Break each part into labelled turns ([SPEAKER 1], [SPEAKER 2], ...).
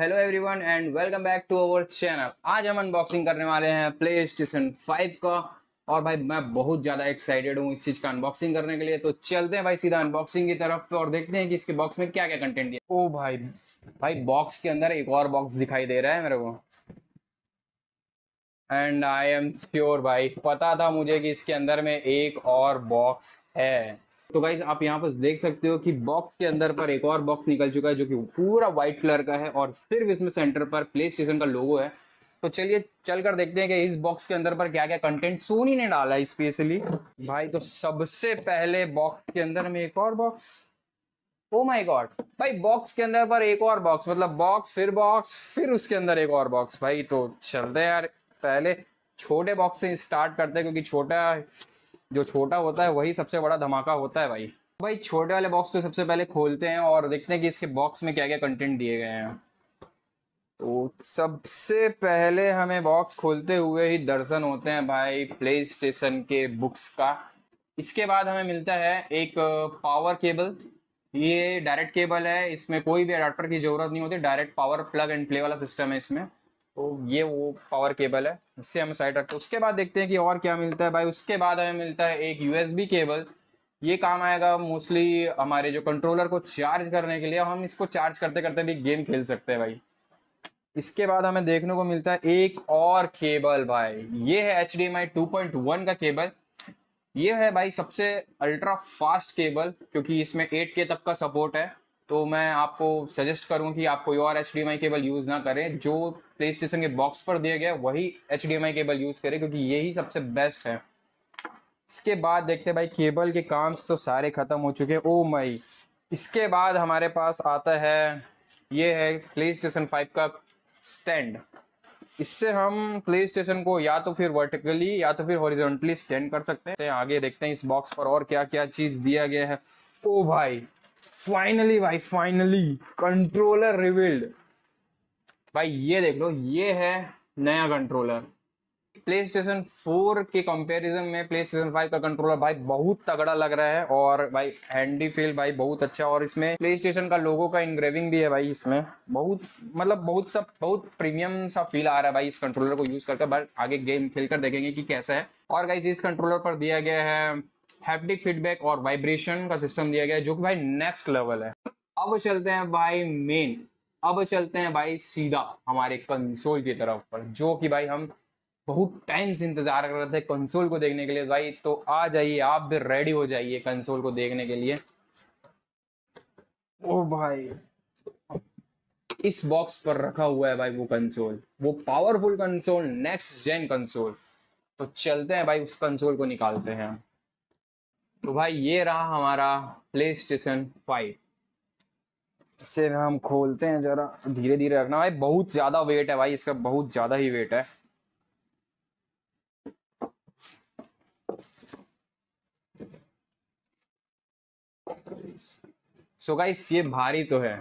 [SPEAKER 1] hello everyone and welcome back to our channel आज हम unboxing करने वाले हैं प्ले स्टेशन फाइव का और भाई मैं बहुत ज़्यादा एक्साइटेड हूँ इस चीज़ का अनबॉक्सिंग करने के लिए तो चलते हैं भाई सीधा अनबॉक्सिंग की तरफ और देखते हैं कि इसके बॉक्स में क्या क्या कंटेंट दिया ओ भाई भाई बॉक्स के अंदर एक और बॉक्स दिखाई दे रहा है मेरे को एंड आई एम श्योर भाई पता था मुझे कि इसके अंदर में एक और बॉक्स है तो गाइज आप यहाँ पर देख सकते हो कि बॉक्स के अंदर पर एक और बॉक्स निकल चुका है जो कि पूरा व्हाइट कलर का है और सिर्फ इसमें सेंटर पर प्ले स्टेशन का लोगो है तो चलिए चल कर देखते हैं कि इस बॉक्स के अंदर पर क्या क्या कंटेंट सोनी ने डाला है स्पेशली भाई तो सबसे पहले बॉक्स के अंदर में एक और बॉक्स ओ माय गॉड भाई बॉक्स के अंदर पर एक और बॉक्स मतलब बॉक्स फिर बॉक्स फिर उसके अंदर एक और बॉक्स भाई तो चलते यार पहले छोटे बॉक्स से स्टार्ट करते हैं क्योंकि छोटा जो छोटा होता है वही सबसे बड़ा धमाका होता है भाई भाई छोटे वाले बॉक्स को तो सबसे पहले खोलते हैं और देखते हैं कि इसके बॉक्स में क्या क्या कंटेंट दिए गए हैं तो सबसे पहले हमें बॉक्स खोलते हुए ही दर्शन होते हैं भाई प्ले स्टेशन के बुक्स का इसके बाद हमें मिलता है एक पावर केबल ये डायरेक्ट केबल है इसमें कोई भी अडाप्टर की जरूरत नहीं होती direct power plug and play वाला सिस्टम है इसमें तो ये वो पावर केबल है इससे हम साइड रखते हैं उसके बाद देखते हैं कि और क्या मिलता है भाई उसके बाद हमें मिलता है एक यूएसबी केबल ये काम आएगा मोस्टली हमारे जो कंट्रोलर को चार्ज करने के लिए हम इसको चार्ज करते करते भी गेम खेल सकते हैं भाई इसके बाद हमें देखने को मिलता है एक और केबल भाई ये है H D M I two point one का केबल ये है भाई सबसे अल्ट्रा फास्ट केबल क्योंकि इसमें एट के तक का सपोर्ट है तो मैं आपको सजेस्ट करूँ कि आप कोई और एच केबल यूज़ ना करें जो प्ले स्टेशन के बॉक्स पर दिया गया वही एच केबल यूज़ करें क्योंकि यही सबसे बेस्ट है इसके बाद देखते हैं भाई केबल के काम तो सारे ख़त्म हो चुके हैं ओ oh मई इसके बाद हमारे पास आता है ये है प्ले स्टेशन फाइव का स्टैंड इससे हम प्ले स्टेशन को या तो फिर वर्टिकली या तो फिर हॉरिजॉन्टली स्टैंड कर सकते हैं आगे देखते हैं इस बॉक्स पर और क्या क्या चीज़ दिया गया है ओ oh भाई फाइनली भाई फाइनली कंट्रोलर रिविल्ड भाई ये देख लो ये है नया कंट्रोलर प्ले स्टेशन फोर के कंपेरिजन में प्ले स्टेशन फाइव का कंट्रोलर भाई बहुत तगड़ा लग रहा है और भाई हैंडी फील भाई बहुत अच्छा और इसमें प्ले स्टेशन का लोगो का इंग्रेविंग भी है भाई इसमें बहुत मतलब बहुत सा बहुत प्रीमियम सा फील आ रहा है भाई इस कंट्रोलर को यूज करके बट आगे गेम खेल कर देखेंगे कि कैसा है और गाइज इस कंट्रोलर पर दिया गया है हैप्टिक फीडबैक और वाइब्रेशन का सिस्टम दिया गया है जो कि भाई नेक्स्ट लेवल है अब चलते हैं भाई मेन अब चलते हैं भाई सीधा हमारे कंसोल की तरफ पर जो कि भाई हम बहुत टाइम से इंतजार कर रहे थे कंसोल को देखने के लिए भाई तो आ जाइए आप भी रेडी हो जाइए कंसोल को देखने के लिए ओ भाई इस बॉक्स पर रखा हुआ है भाई वो कंसोल वो powerful console next gen console तो चलते हैं भाई उस कंसोल को निकालते हैं तो भाई ये रहा हमारा प्ले स्टेशन फाइव इसे हम खोलते हैं जरा धीरे धीरे रखना भाई बहुत ज्यादा वेट है भाई इसका बहुत ज्यादा ही वेट है सो गाइस ये भारी तो है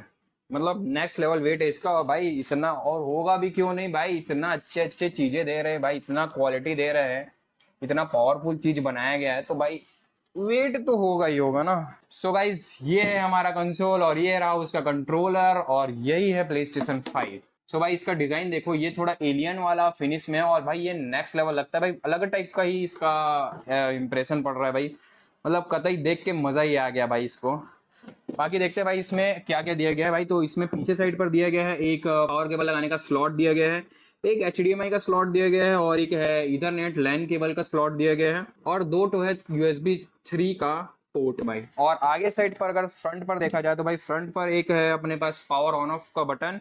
[SPEAKER 1] मतलब नेक्स्ट लेवल वेट है इसका और भाई इतना और होगा भी क्यों नहीं भाई इतना अच्छे अच्छे चीजें दे रहे हैं भाई इतना क्वालिटी दे रहे हैं इतना पावरफुल चीज बनाया गया है तो भाई वेट तो होगा ही होगा ना सो so गाइज ये है हमारा कंसोल और ये रहा उसका कंट्रोलर और यही है प्ले स्टेशन फाइव सो भाई इसका डिजाइन देखो ये थोड़ा एलियन वाला फिनिश में है और भाई ये नेक्स्ट लेवल लगता है भाई अलग टाइप का ही इसका इम्प्रेशन पड़ रहा है भाई मतलब कतई देख के मजा ही आ गया भाई इसको बाकी देखते हैं भाई इसमें क्या क्या दिया गया है भाई तो इसमें पीछे साइड पर दिया गया है एक पावर केबल लगाने का स्लॉट दिया गया है एक एच का स्लॉट दिया गया है और एक है इधर नेट लैन केबल का स्लॉट दिया गया है और दो टो तो है यूएसबी थ्री का पोर्ट भाई और आगे साइड पर अगर फ्रंट पर देखा जाए तो भाई फ्रंट पर एक है अपने पास पावर ऑन ऑफ का बटन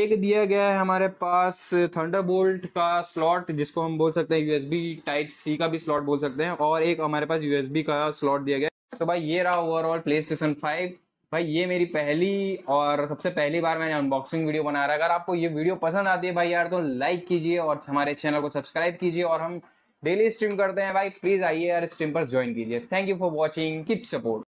[SPEAKER 1] एक दिया गया है हमारे पास थंडरबोल्ट का स्लॉट जिसको हम बोल सकते हैं यूएसबी टाइप सी का भी स्लॉट बोल सकते हैं और एक हमारे पास यूएसबी का स्लॉट दिया गया है तो भाई ये रहा ओवरऑल प्ले स्टेशन फाइव भाई ये मेरी पहली और सबसे पहली बार मैंने अनबॉक्सिंग वीडियो बना रहा है अगर आपको ये वीडियो पसंद आती है भाई यार तो लाइक कीजिए और हमारे चैनल को सब्सक्राइब कीजिए और हम डेली स्ट्रीम करते हैं भाई प्लीज़ आइए यार स्ट्रीम पर ज्वाइन कीजिए thank you for watching keep support